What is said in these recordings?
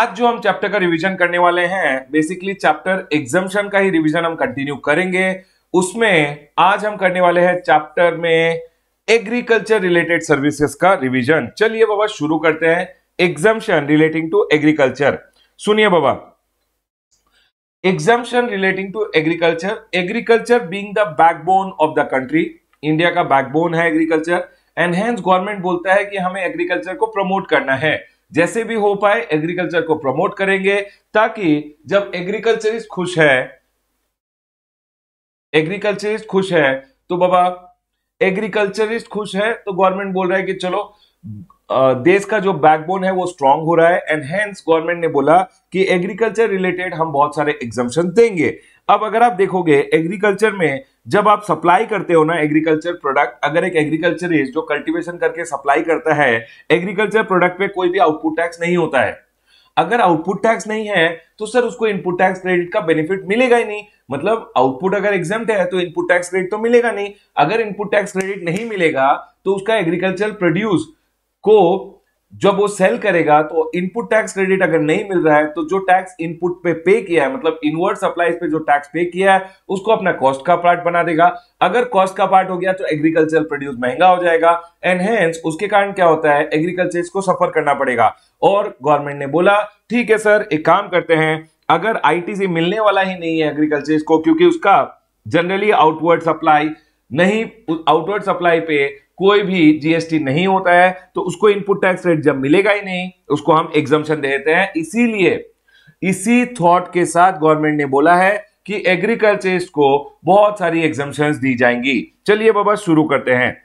आज जो हम चैप्टर का रिवीजन करने वाले हैं बेसिकली चैप्टर एग्जामेशन का ही रिवीजन हम कंटिन्यू करेंगे उसमें आज हम करने वाले हैं चैप्टर में एग्रीकल्चर रिलेटेड सर्विसेज का रिवीजन चलिए बाबा शुरू करते हैं एग्जामेशन रिलेटिंग टू एग्रीकल्चर सुनिए बाबा exemption relating to agriculture agriculture being the backbone of the country India का बैकबोन है एग्रीकल्चर एंड हेंस गवर्नमेंट बोलता है कि हमें एग्रीकल्चर को प्रमोट करना है जैसे भी हो पाए एग्रीकल्चर को प्रमोट करेंगे ताकि जब एग्रीकल्चरिस्ट खुश है एग्रीकल्चरिस्ट खुश है तो बाबा एग्रीकल्चरिस्ट खुश है तो गवर्नमेंट बोल रहा है कि चलो देश का जो बैकबोन है वो स्ट्रांग हो रहा है एंड हेंस गवर्नमेंट ने बोला कि एग्रीकल्चर रिलेटेड हम बहुत सारे एग्जाम्शन देंगे अब अगर आप देखोगे एग्रीकल्चर में जब आप सप्लाई करते हो ना एग्रीकल्चर प्रोडक्ट अगर एक एग्रीकल्चरिस्ट जो कल्टीवेशन करके सप्लाई करता है एग्रीकल्चर प्रोडक्ट पे कोई भी आउटपुट टैक्स नहीं होता है अगर आउटपुट टैक्स नहीं है तो सर उसको इनपुट टैक्स क्रेडिट का बेनिफिट मिलेगा ही नहीं मतलब आउटपुट अगर एग्जाम है तो इनपुट टैक्स क्रेडिट तो मिलेगा नहीं अगर इनपुट टैक्स क्रेडिट नहीं मिलेगा तो उसका एग्रीकल्चर प्रोड्यूस को जब वो सेल करेगा तो इनपुट टैक्स क्रेडिट अगर नहीं मिल रहा है तो जो टैक्स इनपुट पे पे किया है मतलब इनवर्ड सप्लाईज पे जो टैक्स पे किया है उसको अपना कॉस्ट का पार्ट बना देगा अगर कॉस्ट का पार्ट हो गया तो एग्रीकल्चर प्रोड्यूस महंगा हो जाएगा एनहेंस उसके कारण क्या होता है एग्रीकल्चर को सफर करना पड़ेगा और गवर्नमेंट ने बोला ठीक है सर एक काम करते हैं अगर आईटीसी मिलने वाला ही नहीं है एग्रीकल्चर को क्योंकि उसका जनरली आउटवर्ड सप्लाई नहीं आउटवर्ड सप्लाई पे कोई भी जीएसटी नहीं होता है तो उसको इनपुट टैक्स रेट जब मिलेगा ही नहीं उसको हम एग्जामेशन दे देते हैं इसीलिए इसी थॉट के साथ गवर्नमेंट ने बोला है कि एग्रीकल्चरिस्ट को बहुत सारी एग्जामेशन दी जाएंगी चलिए बाबा शुरू करते हैं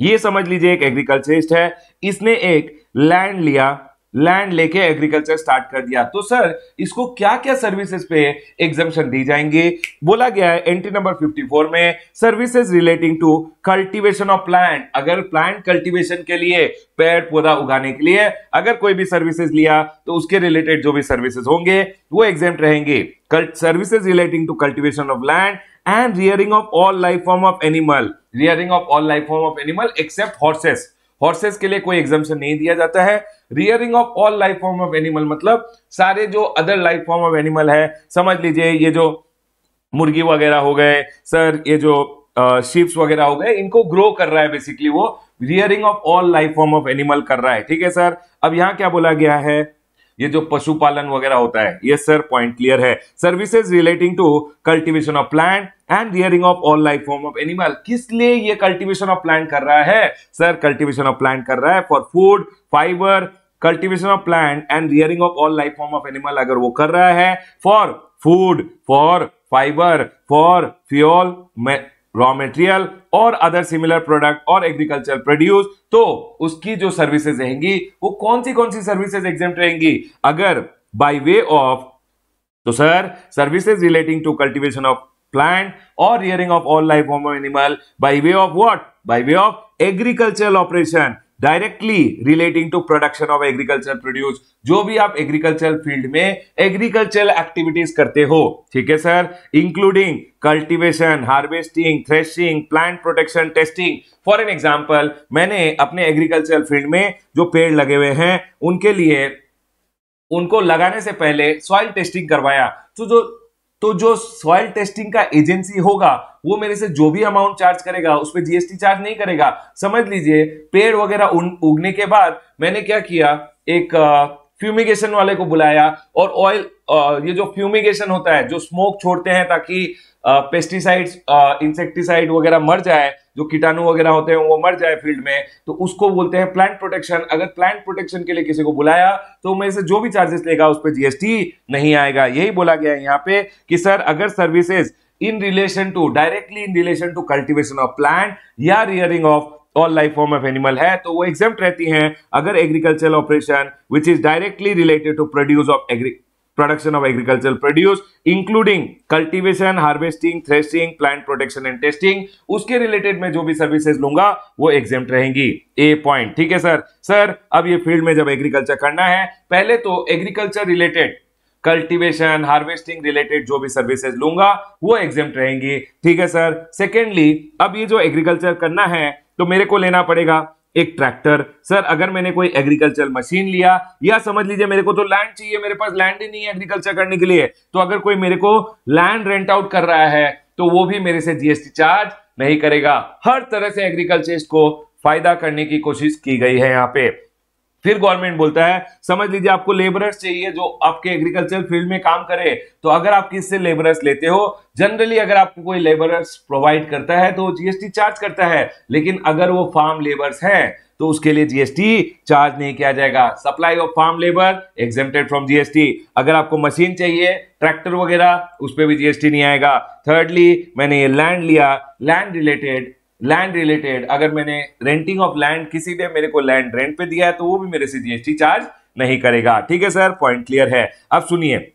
ये समझ लीजिए एक एग्रीकल्चरिस्ट है इसने एक लैंड लिया लैंड लेके एग्रीकल्चर स्टार्ट कर दिया तो सर इसको क्या क्या सर्विसेज पे एग्जामेशन दी जाएंगी बोला गया है एंट्री नंबर 54 में services relating to cultivation of plant अगर प्लांट कल्टीवेशन के लिए पेड़ पौधा उगाने के लिए अगर कोई भी सर्विसेज लिया तो उसके रिलेटेड जो भी सर्विसेज होंगे वो एग्जाम रहेंगे services relating to cultivation of land and rearing of all life form of animal rearing of all life form of animal except horses horses के लिए कोई एग्जाम्पन नहीं दिया जाता है rearing of all life form of animal मतलब सारे जो other life form of animal है समझ लीजिए ये जो मुर्गी वगैरह हो गए सर ये जो शिप्स वगैरह हो गए इनको ग्रो कर रहा है बेसिकली वो rearing of all life form of animal कर रहा है ठीक है सर अब यहाँ क्या बोला गया है ये जो पशुपालन वगैरह होता है ये सर पॉइंट क्लियर है services relating to cultivation of plant and rearing of all life form of animal किस लिए ये कल्टीवेशन ऑफ प्लांट कर रहा है सर कल्टीवेशन ऑफ प्लांट कर रहा है for food fiber cultivation of plant and rearing of all life form of animal अगर वो कर रहा है for food for fiber for fuel raw material और अदर सिमिलर प्रोडक्ट और एग्रीकल्चर प्रोड्यूस तो उसकी जो सर्विसेज रहेंगी वो कौन सी कौन सी सर्विसेज एग्जाम रहेंगी अगर बाय वे ऑफ तो sir services relating to cultivation of plant और rearing of all life form animal animal way of of what? Way of of operation directly relating to production of agriculture produce जो भी आप agriculture field में agriculture activities करते हो ठीक है sir including cultivation harvesting threshing plant protection testing for an example मैंने अपने एग्रीकल्चर फील्ड में जो पेड़ लगे हुए हैं उनके लिए उनको लगाने से पहले सॉइल टेस्टिंग करवाया तो जो तो जो सॉइल टेस्टिंग का एजेंसी होगा वो मेरे से जो भी अमाउंट चार्ज करेगा उस पर जीएसटी चार्ज नहीं करेगा समझ लीजिए पेड़ वगैरह उगने के बाद मैंने क्या किया एक फ्यूमिगेशन वाले को बुलाया और ऑयल ये जो फ्यूमिगेशन होता है जो स्मोक छोड़ते हैं ताकि पेस्टिसाइड इंसेक्टिसाइड वगैरह मर जाए जो कीटाणु वगैरह होते हैं वो मर जाए फील्ड में तो उसको बोलते हैं प्लांट प्रोटेक्शन अगर प्लांट प्रोटेक्शन के लिए किसी को बुलाया तो मेरे से जो भी चार्जेस लेगा उस पर जीएसटी नहीं आएगा यही बोला गया है यहाँ पे कि सर अगर services in relation to directly in relation to cultivation of plant या rearing of all life form of animal है तो वो एग्जाम रहती हैं अगर agricultural operation which is directly related to produce of agri production of agricultural produce including cultivation harvesting threshing plant protection and testing uske related mein jo bhi services lunga wo exempt rahengi a point theek hai sir sir ab ye field mein जब agriculture करना है पहले तो agriculture related cultivation harvesting related जो भी services लूंगा वो exam रहेंगी ठीक है सर सेकेंडली अब ये जो एग्रीकल्चर करना है तो मेरे को लेना पड़ेगा एक ट्रैक्टर सर अगर मैंने कोई एग्रीकल्चर मशीन लिया या समझ लीजिए मेरे को तो लैंड चाहिए मेरे पास लैंड ही नहीं है एग्रीकल्चर करने के लिए तो अगर कोई मेरे को लैंड रेंट आउट कर रहा है तो वो भी मेरे से जीएसटी चार्ज नहीं करेगा हर तरह से एग्रीकल्चर को फायदा करने की कोशिश की गई है यहाँ पे फिर गवर्नमेंट बोलता है समझ लीजिए आपको लेबरर्स चाहिए जो आपके एग्रीकल्चर फील्ड में काम करे तो अगर आप किससे लेबरर्स लेते हो जनरली अगर आपको कोई लेबरर्स प्रोवाइड करता है तो जीएसटी चार्ज करता है लेकिन अगर वो फार्म लेबर्स हैं तो उसके लिए जीएसटी चार्ज नहीं किया जाएगा supply of farm labour exempted from GST अगर आपको मशीन चाहिए ट्रैक्टर वगैरह उस पर भी जीएसटी नहीं आएगा थर्डली मैंने ये लैंड लिया लैंड रिलेटेड लैंड रिलेटेड अगर मैंने रेंटिंग ऑफ लैंड किसी ने मेरे को लैंड रेंट पे दिया है तो वो भी मेरे से जीएसटी चार्ज नहीं करेगा ठीक है सर पॉइंट क्लियर है अब सुनिए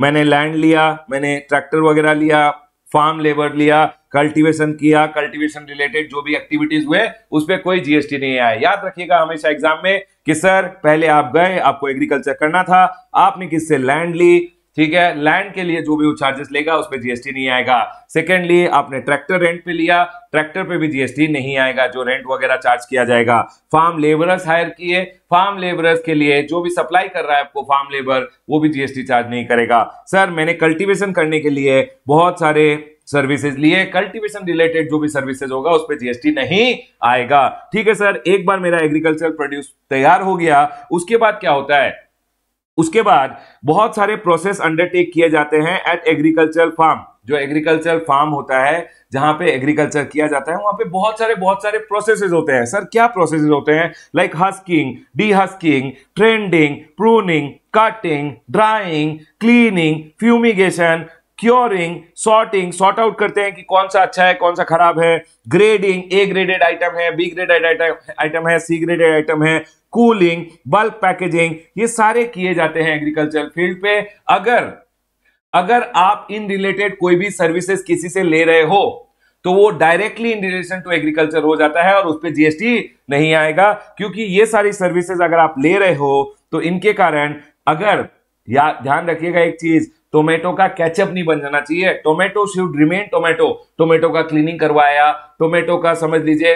मैंने लैंड लिया मैंने ट्रैक्टर वगैरह लिया फार्म लेबर लिया कल्टीवेशन किया कल्टीवेशन रिलेटेड जो भी एक्टिविटीज हुए उस पर कोई जीएसटी नहीं आया याद रखिएगा हमेशा एग्जाम में कि सर पहले आप गए आपको एग्रीकल्चर करना था आपने किससे लैंड ली ठीक है लैंड के लिए जो भी वो चार्जेस लेगा उस पर जीएसटी नहीं आएगा सेकेंडली आपने ट्रैक्टर रेंट पे लिया ट्रैक्टर पे भी जीएसटी नहीं आएगा जो रेंट वगैरह चार्ज किया जाएगा फार्म लेबरर्स हायर किए फार्म लेबरर्स के लिए जो भी सप्लाई कर रहा है आपको फार्म लेबर वो भी जीएसटी चार्ज नहीं करेगा सर मैंने कल्टिवेशन करने के लिए बहुत सारे सर्विसेज लिए कल्टीवेशन रिलेटेड जो भी सर्विसेज होगा उस पर जीएसटी नहीं आएगा ठीक है सर एक बार मेरा एग्रीकल्चर प्रोड्यूस तैयार हो गया उसके बाद क्या होता है उसके बाद बहुत सारे प्रोसेस अंडरटेक किए जाते हैं एट एग्रीकल्चर फार्म जो एग्रीकल्चर फार्म होता है जहां पे एग्रीकल्चर किया जाता है वहां पे बहुत सारे बहुत सारे प्रोसेसेस होते हैं सर क्या प्रोसेसेस होते हैं like husking dehusking trending pruning cutting drying cleaning fumigation curing sorting sort out करते हैं कि कौन सा अच्छा है कौन सा खराब है ग्रेडिंग ए ग्रेडेड आइटम है बी ग्रेडेड आइटम है सी ग्रेडेड आइटम है कूलिंग बल्क पैकेजिंग ये सारे किए जाते हैं एग्रीकल्चर फील्ड पे अगर अगर आप इन रिलेटेड कोई भी सर्विसेज किसी से ले रहे हो तो वो directly in relation to agriculture हो जाता है और उस पर जीएसटी नहीं आएगा क्योंकि ये सारी सर्विसेज अगर आप ले रहे हो तो इनके कारण अगर या ध्यान रखिएगा एक चीज टोमेटो का कैचअप नहीं बन जाना चाहिए tomato should remain tomato tomato का क्लीनिंग करवाया टोमेटो का समझ लीजिए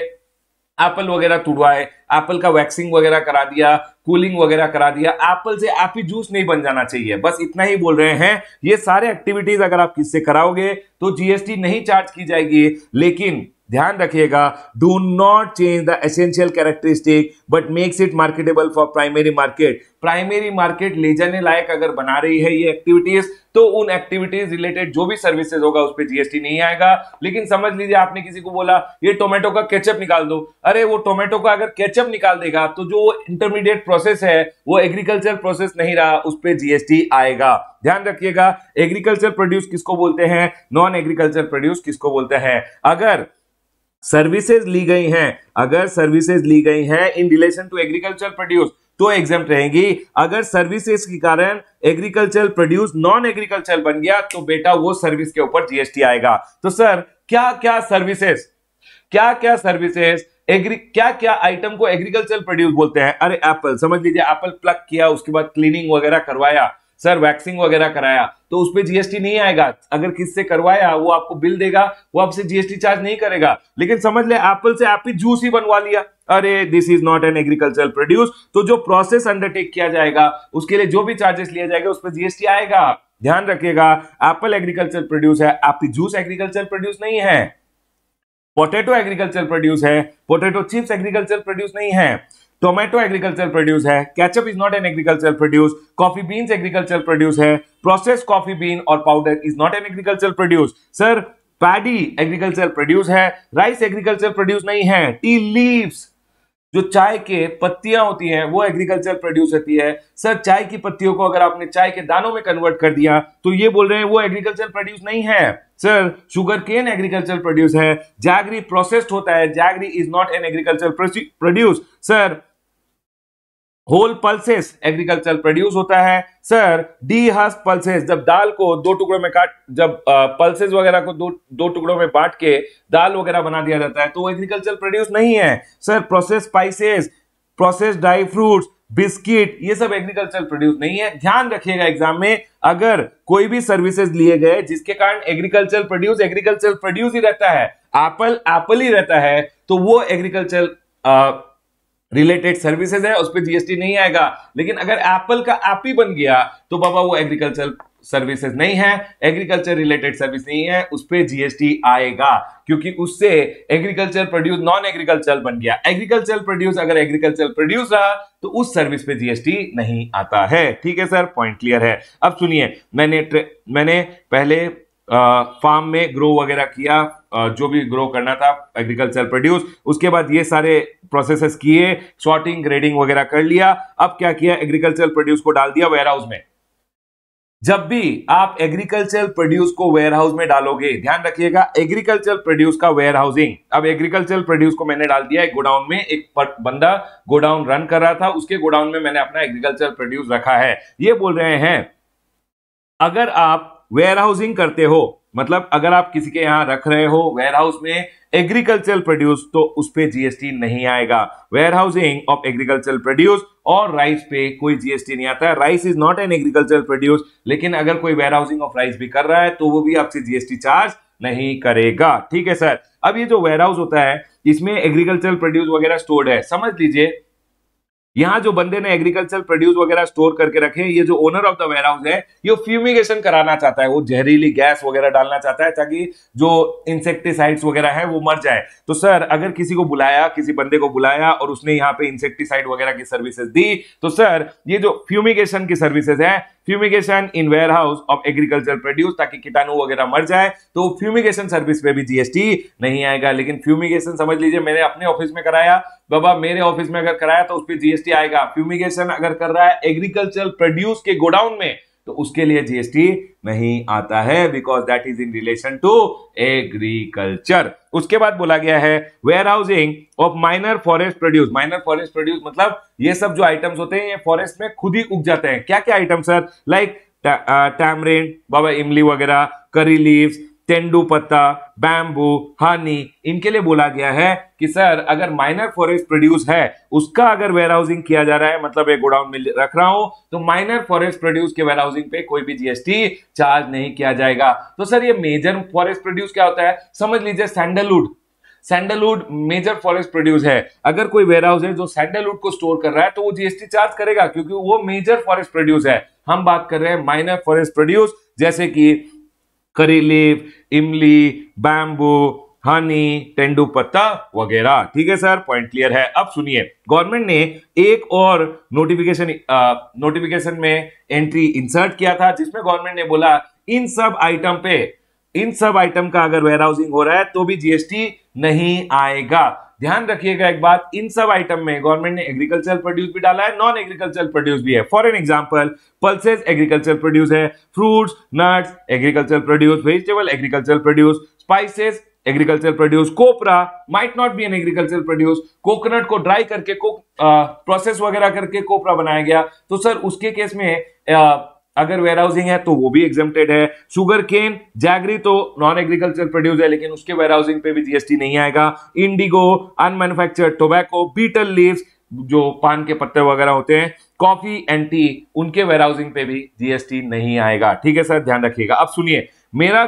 एप्पल वगैरह तुड़वाए एप्पल का वैक्सिंग वगैरह करा दिया कूलिंग वगैरह करा दिया एप्पल से ही जूस नहीं बन जाना चाहिए बस इतना ही बोल रहे हैं ये सारे एक्टिविटीज अगर आप किससे कराओगे तो जीएसटी नहीं चार्ज की जाएगी लेकिन ध्यान रखिएगा do not change the essential characteristic but makes it marketable for primary market primary market ले जाने लायक अगर बना रही है ये एक्टिविटीज तो उन एक्टिविटीज रिलेटेड जो भी सर्विसेज होगा उस पर जीएसटी नहीं आएगा लेकिन समझ लीजिए आपने किसी को बोला ये टोमेटो का केचअप निकाल दो अरे वो टोमेटो का अगर केचअप निकाल देगा तो जो इंटरमीडिएट प्रोसेस है वो एग्रीकल्चर प्रोसेस नहीं रहा उस पर जीएसटी आएगा ध्यान रखिएगा एग्रीकल्चर प्रोड्यूस किसको बोलते हैं नॉन एग्रीकल्चर प्रोड्यूस किसको बोलते हैं अगर सर्विसेज ली गई हैं अगर सर्विसेज ली गई हैं in relation to agriculture produce तो एग्जाम रहेगी अगर सर्विसेज के कारण एग्रीकल्चर प्रोड्यूस नॉन एग्रीकल्चर बन गया तो बेटा वो सर्विस के ऊपर जीएसटी आएगा तो सर क्या क्या सर्विसेज क्या क्या सर्विसेज एग्री क्या क्या आइटम को एग्रीकल्चर प्रोड्यूस बोलते हैं अरे एप्पल समझ लीजिए एप्पल प्लग किया उसके बाद क्लीनिंग वगैरह करवाया सर वैक्सिंग वगैरह कराया तो उस पर जीएसटी नहीं आएगा अगर किससे करवाया वो आपको बिल देगा वो आपसे जीएसटी चार्ज नहीं करेगा लेकिन समझ ले एप्पल से आप ही जूस ही बनवा लिया अरे this is not an agricultural produce तो जो प्रोसेस अंडरटेक किया जाएगा उसके लिए जो भी चार्जेस लिया जाएगा उस पर जीएसटी आएगा ध्यान रखिएगा एप्पल एग्रीकल्चर प्रोड्यूस है आपकी जूस एग्रीकल्चर प्रोड्यूस नहीं है पोटेटो एग्रीकल्चर प्रोड्यूस है पोटेटो चिप्स एग्रीकल्चर प्रोड्यूस नहीं है टोमेटो एग्रीकल्चर प्रोड्यूस है ketchup is not an agriculture produce coffee beans agriculture produce है प्रोसेस कॉफी बीन और powder is not an agriculture produce sir paddy agriculture produce है rice agriculture produce नहीं है tea leaves जो चाय के पत्तियां होती हैं वो एग्रीकल्चर प्रोड्यूस होती है सर चाय की पत्तियों को अगर आपने चाय के दानों में कन्वर्ट कर दिया तो ये बोल रहे हैं वो एग्रीकल्चर प्रोड्यूस नहीं है sir sugar cane agriculture produce है जैगरी प्रोसेस्ड होता है jaggery is not an agriculture produce sir whole pulses agriculture produce होता है सर डी हस पल्सेस जब दाल को दो टुकड़ों में काट जब पल्सेस वगैरह को दो दो टुकड़ों में बांट के दाल वगैरह बना दिया जाता है तो एग्रीकल्चर प्रोड्यूस नहीं है sir process spices process dry fruits biscuit ये सब एग्रीकल्चर प्रोड्यूस नहीं है ध्यान रखिएगा एग्जाम में अगर कोई भी सर्विसेज लिए गए जिसके कारण एग्रीकल्चर प्रोड्यूस एग्रीकल्चर प्रोड्यूस ही रहता है एप्पल एप्पल ही रहता है तो वो एग्रीकल्चर रिलेटेड सर्विसेज है उस पर जीएसटी नहीं आएगा लेकिन अगर एप्पल का एप ही बन गया तो बाबा वो एग्रीकल्चर सर्विसेज नहीं है एग्रीकल्चर रिलेटेड सर्विस नहीं है उस पर जीएसटी आएगा क्योंकि उससे एग्रीकल्चर प्रोड्यूस नॉन एग्रीकल्चर बन गया एग्रीकल्चर प्रोड्यूस अगर एग्रीकल्चर प्रोड्यूस रहा तो उस सर्विस पे जीएसटी नहीं आता है ठीक है सर पॉइंट क्लियर है अब सुनिए मैंने मैंने पहले फार्म में ग्रो वगैरह किया जो भी ग्रो करना था एग्रीकल्चर प्रोड्यूस उसके बाद ये सारे प्रोसेसेस किए सॉर्टिंग ग्रेडिंग वगैरह कर लिया अब क्या किया एग्रीकल्चर प्रोड्यूस को डाल दिया वेयर हाउस में जब भी आप एग्रीकल्चर प्रोड्यूस को वेयर हाउस में डालोगे ध्यान रखिएगा एग्रीकल्चर प्रोड्यूस का वेयर हाउसिंग अब एग्रीकल्चर प्रोड्यूस को मैंने डाल दिया एक गोडाउन में एक बंदा गोडाउन रन कर रहा था उसके गोडाउन में मैंने अपना एग्रीकल्चर प्रोड्यूस रखा है ये बोल रहे हैं अगर आप वेयर हाउसिंग करते हो मतलब अगर आप किसी के यहां रख रहे हो वेयर हाउस में एग्रीकल्चरल प्रोड्यूस तो उस पर जीएसटी नहीं आएगा warehousing of agricultural produce और राइस पे कोई जीएसटी नहीं आता है rice is not an agricultural produce लेकिन अगर कोई वेयर हाउसिंग ऑफ राइस भी कर रहा है तो वो भी आपसे जीएसटी चार्ज नहीं करेगा ठीक है सर अब ये जो वेयर हाउस होता है इसमें एग्रीकल्चरल प्रोड्यूस वगैरह स्टोर्ड है समझ लीजिए यहाँ जो बंदे ने एग्रीकल्चर प्रोड्यूस वगैरह स्टोर करके रखे ये जो owner of the warehouse है ये फ्यूमिगेशन कराना चाहता है वो जहरीली गैस वगैरह डालना चाहता है ताकि जो इंसेक्टिसाइड्स वगैरह है वो मर जाए तो सर अगर किसी को बुलाया किसी बंदे को बुलाया और उसने यहाँ पे इंसेक्टिसाइड वगैरह की सर्विसेज दी तो सर ये जो फ्यूमिगेशन की सर्विसेज है fumigation in warehouse of agriculture produce ताकि कीटाणु वगैरह मर जाए तो फ्यूमिगेशन सर्विस पे भी जीएसटी नहीं आएगा लेकिन फ्यूमिगेशन समझ लीजिए मैंने अपने ऑफिस में कराया बाबा मेरे ऑफिस में अगर कराया तो उस पर जीएसटी आएगा फ्यूमिगेशन अगर कर रहा है एग्रीकल्चरल प्रोड्यूस के गोडाउन में तो उसके लिए जीएसटी नहीं आता है because that is in relation to agriculture उसके बाद बोला गया है warehousing of minor forest produce minor forest produce मतलब ये सब जो आइटम्स होते हैं ये फॉरेस्ट में खुद ही उग जाते हैं क्या क्या आइटम्स सर लाइक टैमरिन बाबा इमली वगैरह करी लीव्स तेंडू पत्ता बैम्बू हनी इनके लिए बोला गया है कि सर अगर माइनर फॉरेस्ट प्रोड्यूस है उसका अगर वेयर हाउसिंग किया जा रहा है मतलब एक गोडाउन में रख रहा हूं तो माइनर फॉरेस्ट प्रोड्यूस के वेयर हाउसिंग पे कोई भी जीएसटी चार्ज नहीं किया जाएगा तो सर ये मेजर फॉरेस्ट प्रोड्यूस क्या होता है समझ लीजिए sandalwood sandalwood major forest produce है अगर कोई वेयर हाउस है जो सैंडलवुड को स्टोर कर रहा है तो वो जीएसटी चार्ज करेगा क्योंकि वो मेजर फॉरेस्ट प्रोड्यूस है हम बात कर रहे हैं माइनर फॉरेस्ट प्रोड्यूस जैसे कि करेले इमली बैम्बू हनी टेंडू पत्ता वगैरह ठीक है सर पॉइंट क्लियर है अब सुनिए गवर्नमेंट ने एक और नोटिफिकेशन नोटिफिकेशन में एंट्री इंसर्ट किया था जिसमें गवर्नमेंट ने बोला इन सब आइटम पे इन सब आइटम का अगर वेयर हाउसिंग हो रहा है तो भी जीएसटी नहीं आएगा ध्यान रखिएगा एक बात इन सब आइटम में गवर्नमेंट ने एग्रीकल्चर प्रोड्यूस भी डाला है नॉन एग्रीकल्चर प्रोड्यूस भी है for an example pulses agriculture produce है fruits nuts agriculture produce vegetable agriculture produce spices agriculture produce copra might not be an agriculture produce coconut को dry करके को प्रोसेस uh, वगैरह करके कोपरा बनाया गया तो सर उसके केस में आ, uh, अगर वेयर हाउसिंग है तो वो भी एग्जेप्टेड है शुगर केन जैगरी तो नॉन एग्रीकल्चर प्रोड्यूस है लेकिन उसके वेयर हाउसिंग पे भी जीएसटी नहीं आएगा indigo unmanufactured tobacco betel leaves जो पान के पत्ते वगैरह होते हैं कॉफी एंड टी उनके वेयर हाउसिंग पे भी जीएसटी नहीं आएगा ठीक है सर ध्यान रखिएगा अब सुनिए मेरा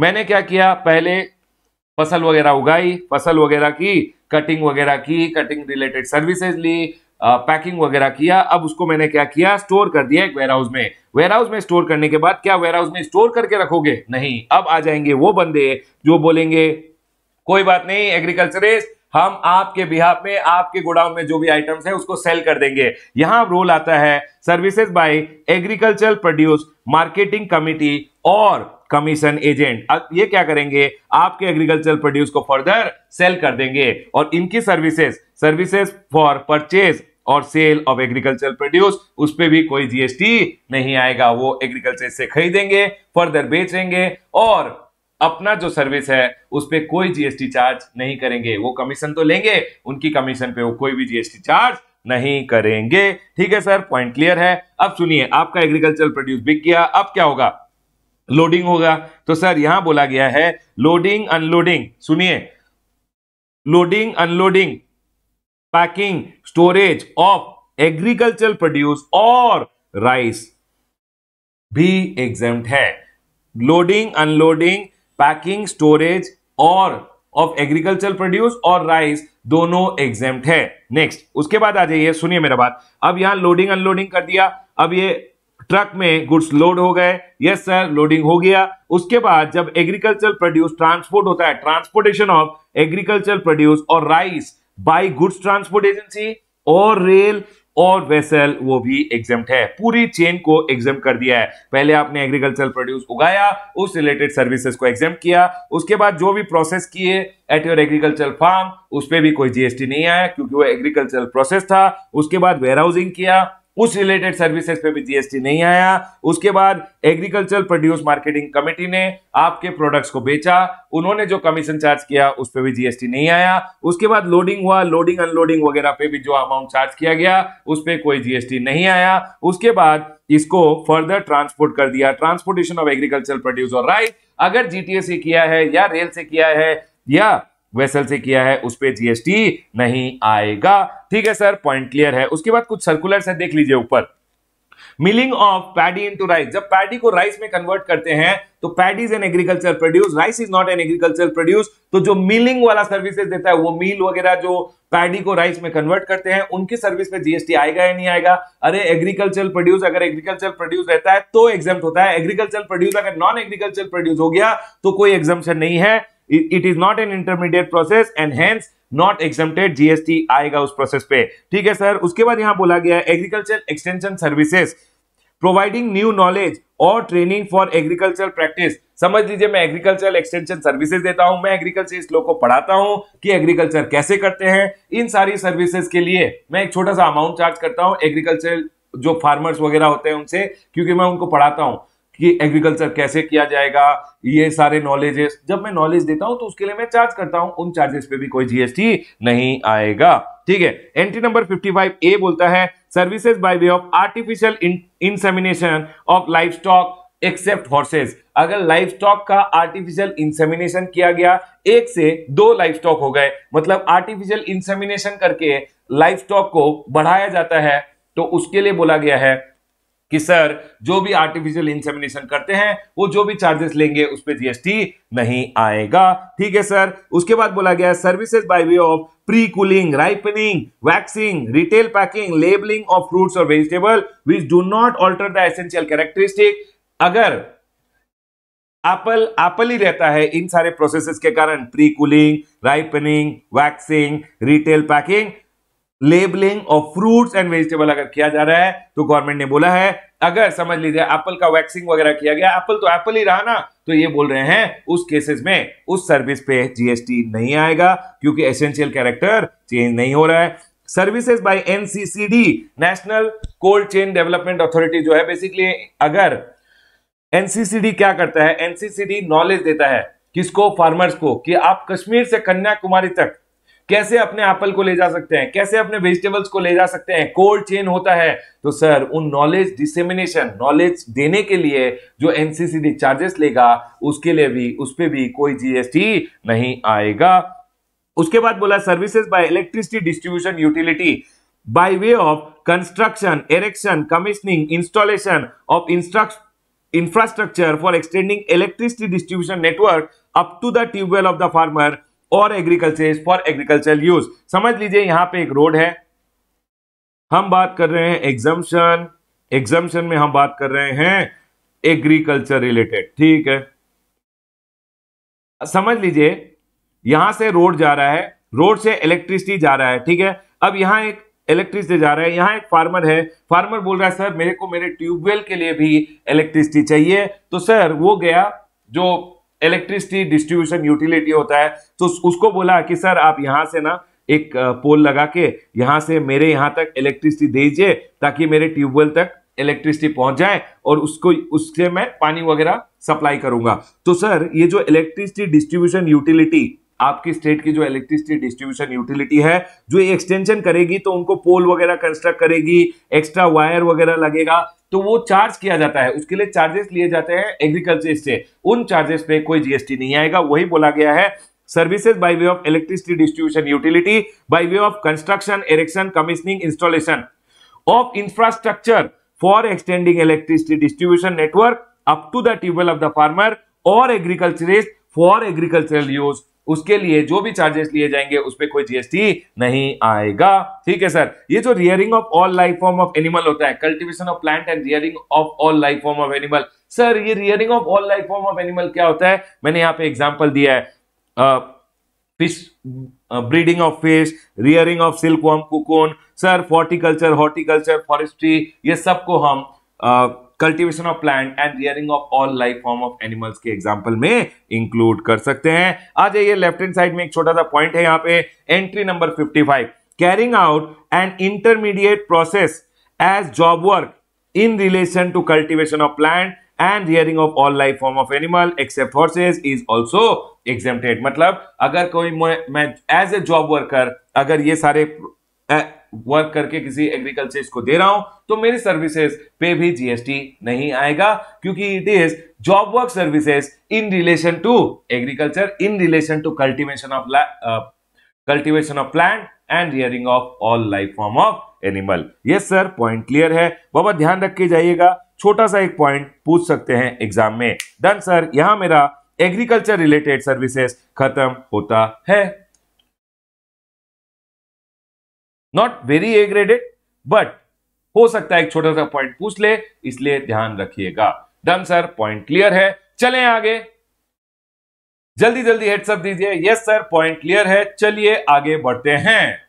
मैंने क्या किया पहले फसल वगैरह उगाई फसल वगैरह की कटिंग वगैरह की कटिंग रिलेटेड सर्विसेज ली पैकिंग वगैरह किया अब उसको मैंने क्या किया स्टोर कर दिया एक वेयरहाउस में वेयरहाउस में स्टोर करने के बाद क्या वेयरहाउस में स्टोर करके रखोगे नहीं अब आ जाएंगे वो बंदे जो बोलेंगे कोई बात नहीं एग्रीकल्चरिस्ट हम आपके बिहाफ में आपके गोडाउन में जो भी आइटम्स है उसको सेल कर देंगे यहां रोल आता है services by agriculture produce marketing committee और कमीशन एजेंट अब ये क्या करेंगे आपके एग्रीकल्चर प्रोड्यूस को फर्दर सेल कर देंगे और इनकी सर्विसेज सर्विसेज फॉर परचेज और सेल ऑफ एग्रीकल्चर प्रोड्यूस उस पर भी कोई जीएसटी नहीं आएगा वो एग्रीकल्चर से खरीदेंगे फर्दर बेचेंगे और अपना जो सर्विस है उस पर कोई जीएसटी चार्ज नहीं करेंगे वो कमीशन तो लेंगे उनकी कमीशन पे वो कोई भी जीएसटी चार्ज नहीं करेंगे ठीक है सर पॉइंट क्लियर है अब सुनिए आपका एग्रीकल्चर प्रोड्यूस बिक गया अब क्या होगा लोडिंग होगा तो सर यहां बोला गया है लोडिंग अनलोडिंग सुनिए loading unloading packing storage of agriculture produce और राइस भी एग्जाम है लोडिंग अनलोडिंग पैकिंग स्टोरेज और ऑफ एग्रीकल्चर प्रोड्यूस और राइस दोनों एग्जाम है नेक्स्ट उसके बाद आ जाइए सुनिए मेरा बात अब यहां लोडिंग अनलोडिंग कर दिया अब ये ट्रक में गुड्स लोड हो गए यस सर लोडिंग हो गया उसके बाद जब एग्रीकल्चर प्रोड्यूस ट्रांसपोर्ट होता है ट्रांसपोर्टेशन ऑफ एग्रीकल्चर प्रोड्यूस और rice by goods transport agency और रेल और वेसल वो भी एग्जाम है पूरी चेन को एग्जाम कर दिया है पहले आपने एग्रीकल्चर प्रोड्यूस उगाया उस रिलेटेड सर्विसेज को एग्जाम किया उसके बाद जो भी प्रोसेस किए एट योर एग्रीकल्चर फार्म उस पर भी कोई जीएसटी नहीं आया क्योंकि वो एग्रीकल्चर प्रोसेस था उसके बाद वेयर हाउसिंग किया उस रिलेटेड सर्विसेज पे भी जीएसटी नहीं आया उसके बाद एग्रीकल्चर प्रोड्यूस मार्केटिंग कमेटी ने आपके प्रोडक्ट्स को बेचा उन्होंने जो कमीशन चार्ज किया उस पर भी जीएसटी नहीं आया उसके बाद लोडिंग हुआ लोडिंग अनलोडिंग वगैरह पे भी जो अमाउंट चार्ज किया गया उस पर कोई जीएसटी नहीं आया उसके बाद इसको फर्दर ट्रांसपोर्ट कर दिया ट्रांसपोर्टेशन ऑफ एग्रीकल्चर प्रोड्यूस और राइट अगर जीटीए से किया है या रेल से किया है या वेसल से किया है उस पर जीएसटी नहीं आएगा ठीक है सर पॉइंट क्लियर है उसके बाद कुछ सर्कुलर्स है देख लीजिए ऊपर milling of paddy into rice जब पैडी को राइस में कन्वर्ट करते हैं तो paddy is an agriculture produce rice is not an agriculture produce तो जो मिलिंग वाला सर्विसेज देता है वो मिल वगैरह जो पैडी को राइस में कन्वर्ट करते हैं उनकी सर्विस पे जीएसटी आएगा या नहीं आएगा अरे एग्रीकल्चर प्रोड्यूस अगर एग्रीकल्चर प्रोड्यूस रहता है तो एग्जाम होता है एग्रीकल्चर प्रोड्यूस अगर नॉन एग्रीकल्चर प्रोड्यूस हो गया तो कोई एग्जाम नहीं है it is not an intermediate process and hence not exempted GST आएगा उस प्रोसेस पे ठीक है सर उसके बाद यहां बोला गया है agriculture extension services providing new knowledge और ट्रेनिंग फॉर एग्रीकल्चर प्रैक्टिस समझ लीजिए मैं एग्रीकल्चर एक्सटेंशन सर्विसेज देता हूं मैं एग्रीकल्चर इस लोग को पढ़ाता हूं कि एग्रीकल्चर कैसे करते हैं इन सारी सर्विसेज के लिए मैं एक छोटा सा अमाउंट चार्ज करता हूं एग्रीकल्चर जो फार्मर्स वगैरह होते हैं उनसे क्योंकि मैं उनको पढ़ाता हूं कि एग्रीकल्चर कैसे किया जाएगा ये सारे नॉलेजेस जब मैं नॉलेज देता हूं तो उसके लिए मैं चार्ज करता हूं उन चार्जेस पे भी कोई जीएसटी नहीं आएगा ठीक है एंट्री नंबर 55 ए बोलता है services by way of artificial insemination of life stock except horses अगर लाइफ स्टॉक का आर्टिफिशियल इंसेमिनेशन किया गया एक से दो लाइफ स्टॉक हो गए मतलब आर्टिफिशियल इंसेमिनेशन करके लाइफ स्टॉक को बढ़ाया जाता है तो उसके लिए बोला गया है कि सर जो भी आर्टिफिशियल इंसेमिनेशन करते हैं वो जो भी चार्जेस लेंगे उस पर जीएसटी नहीं आएगा ठीक है सर उसके बाद बोला गया services by way of pre cooling ripening waxing retail packing labelling of fruits और vegetable which do not alter the essential characteristic अगर एप्पल एप्पल ही रहता है इन सारे प्रोसेसेस के कारण pre cooling ripening waxing retail packing labelling of fruits and vegetable अगर किया जा रहा है तो गवर्नमेंट ने बोला है अगर समझ लीजिए एप्पल का वैक्सिंग वगैरह किया गया एप्पल तो एप्पल ही रहा ना तो ये बोल रहे हैं उस केसेस में उस सर्विस पे जीएसटी नहीं आएगा क्योंकि एसेंशियल कैरेक्टर चेंज नहीं हो रहा है services by NCCD national cold chain development authority जो है बेसिकली अगर एनसीसीडी क्या करता है एनसीसीडी नॉलेज देता है किसको फार्मर्स को कि आप कश्मीर से कन्याकुमारी तक कैसे अपने एप्पल को ले जा सकते हैं कैसे अपने वेजिटेबल्स को ले जा सकते हैं कोल्ड चेन होता है तो सर उन नॉलेज डिसेमिनेशन नॉलेज देने के लिए जो एनसीसीडी चार्जेस लेगा उसके लिए भी उस पर भी कोई जीएसटी नहीं आएगा उसके बाद बोला services by electricity distribution utility by way of construction erection commissioning installation of instruction infrastructure for extending electricity distribution network up to the tubewell of the farmer और agriculture is for agriculture use समझ लीजिए यहां पे एक road है हम बात कर रहे हैं एग्जाम्शन एग्जाम्शन में हम बात कर रहे हैं एग्रीकल्चर रिलेटेड ठीक है समझ लीजिए यहां से रोड जा रहा है रोड से इलेक्ट्रिसिटी जा रहा है ठीक है अब यहां एक इलेक्ट्रिसिटी जा रहा है यहाँ एक फार्मर है फार्मर बोल रहा है सर मेरे को मेरे ट्यूबवेल के लिए भी इलेक्ट्रिसिटी चाहिए तो सर वो गया जो इलेक्ट्रिसिटी डिस्ट्रीब्यूशन यूटिलिटी होता है तो उसको बोला कि सर आप यहां से ना एक पोल लगा के यहां से मेरे यहां तक इलेक्ट्रिसिटी दे दीजिए ताकि मेरे ट्यूबवेल तक इलेक्ट्रिसिटी पहुंच जाए और उसको उससे मैं पानी वगैरह सप्लाई करूंगा तो सर ये जो इलेक्ट्रिसिटी डिस्ट्रीब्यूशन यूटिलिटी आपकी स्टेट की जो इलेक्ट्रिसिटी डिस्ट्रीब्यूशन यूटिलिटी है जो ये एक्सटेंशन करेगी तो उनको पोल वगैरह कंस्ट्रक्ट करेगी एक्स्ट्रा वायर वगैरह लगेगा तो वो चार्ज किया जाता है उसके लिए चार्जेस लिए जाते हैं एग्रीकल्चर से उन चार्जेस पे कोई जीएसटी नहीं आएगा वही बोला गया है services by way of electricity distribution utility by way of construction erection commissioning installation of infrastructure for extending electricity distribution network up to the tubewell of the farmer और एग्रीकल्चरिस्ट फॉर एग्रीकल्चरल यूज उसके लिए जो भी charges लिए जाएंगे उस पर कोई जीएसटी नहीं आएगा ठीक है सर ये जो rearing of all life form of animal होता है cultivation of plant and rearing of all life form of animal sir ये rearing of all life form of animal क्या होता है मैंने यहाँ पे एग्जाम्पल दिया है fish breeding of fish rearing of silk worm cocoon sir horticulture horticulture forestry ये सबको हम uh, cultivation of plant and rearing of all life form of animals के एग्जाम्पल में इंक्लूड कर सकते हैं आ जाइए लेफ्ट हैंड साइड में एक छोटा सा पॉइंट है यहाँ पे entry number fifty five carrying out and intermediate process as job work in relation to cultivation of plant and rearing of all life form of animal except horses is also exempted मतलब अगर कोई मैं as a job worker अगर ये सारे work करके किसी agriculture को दे रहा हूं तो मेरी सर्विसेज पे भी जीएसटी नहीं आएगा क्योंकि it is job work services in relation to agriculture in relation to cultivation of cultivation of plant and rearing of all life form of animal ये सर पॉइंट क्लियर है बाबा ध्यान रख के जाइएगा छोटा सा एक पॉइंट पूछ सकते हैं एग्जाम में डन सर यहां मेरा एग्रीकल्चर रिलेटेड सर्विसेज खत्म होता है not very a graded but हो सकता है एक छोटा सा पॉइंट पूछ ले इसलिए ध्यान रखिएगा डन सर पॉइंट क्लियर है चले आगे जल्दी जल्दी हेडसअप दीजिए यस सर पॉइंट क्लियर है चलिए आगे बढ़ते हैं